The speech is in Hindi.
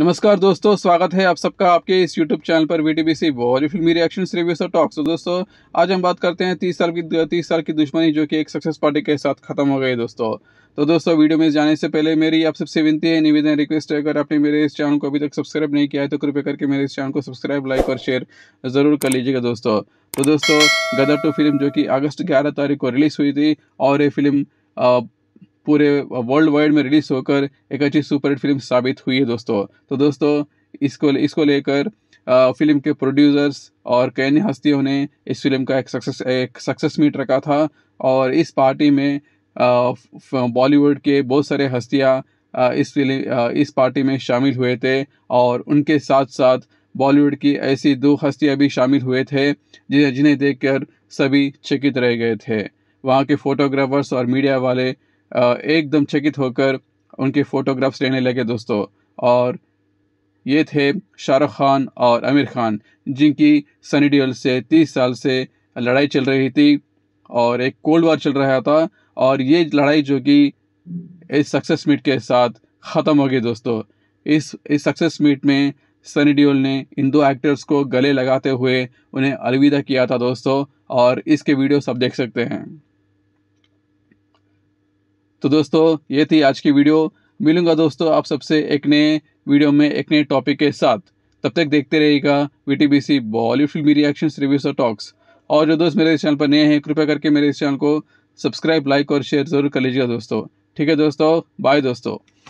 नमस्कार दोस्तों स्वागत है आप सबका आपके इस यूट्यूब चैनल पर वीटीबीसी बॉली फिल्मी रिएक्शन रिव्यूस और टॉक्स तो दोस्तों आज हम बात करते हैं तीस साल की तीस साल की दुश्मनी जो कि एक सक्सेस पार्टी के साथ खत्म हो गई दोस्तों तो दोस्तों वीडियो में जाने से पहले मेरी आप सबसे विनती है निवेदन रिक्वेस्ट है अगर आपने मेरे इस चैनल को अभी तक सब्सक्राइब नहीं किया है तो कृपया करके मेरे इस चैनल को सब्सक्राइब लाइक और शेयर ज़रूर कर लीजिएगा दोस्तों तो दोस्तों गदर टू फिल्म जो कि अगस्त ग्यारह तारीख को रिलीज़ हुई थी और ये फिल्म पूरे वर्ल्ड वाइड में रिलीज होकर एक अच्छी सुपरहिट फिल्म साबित हुई है दोस्तों तो दोस्तों इसको इसको लेकर फिल्म के प्रोड्यूसर्स और कई अन्य हस्तियों ने इस फिल्म का एक सक्सेस एक सक्सेस मीट रखा था और इस पार्टी में बॉलीवुड के बहुत सारे हस्तियाँ इस फिल्म इस पार्टी में शामिल हुए थे और उनके साथ साथ बॉलीवुड की ऐसी दो हस्तियाँ भी शामिल हुए थे जिन्हें जिन्हें देखकर सभी चकित रह गए थे वहाँ के फोटोग्राफर्स और मीडिया वाले एकदम चकित होकर उनके फ़ोटोग्राफ्स लेने लगे दोस्तों और ये थे शाहरुख खान और आमिर खान जिनकी सनी डियल से तीस साल से लड़ाई चल रही थी और एक कोल्ड वार चल रहा था और ये लड़ाई जो कि इस सक्सेस मीट के साथ ख़त्म हो गई दोस्तों इस इस सक्सेस मीट में सनी डियोल ने इन दो एक्टर्स को गले लगाते हुए उन्हें अलविदा किया था दोस्तों और इसके वीडियोस आप देख सकते हैं तो दोस्तों ये थी आज की वीडियो मिलूंगा दोस्तों आप सबसे एक नए वीडियो में एक नए टॉपिक के साथ तब तक देखते रहिएगा V T B C Bollywood फिल्मी रिएक्शन रिव्यूज और टॉक्स और जो दोस्त मेरे इस चैनल पर नए हैं कृपया करके मेरे इस चैनल को सब्सक्राइब लाइक और शेयर ज़रूर कर लीजिएगा दोस्तों ठीक है दोस्तों बाय दोस्तों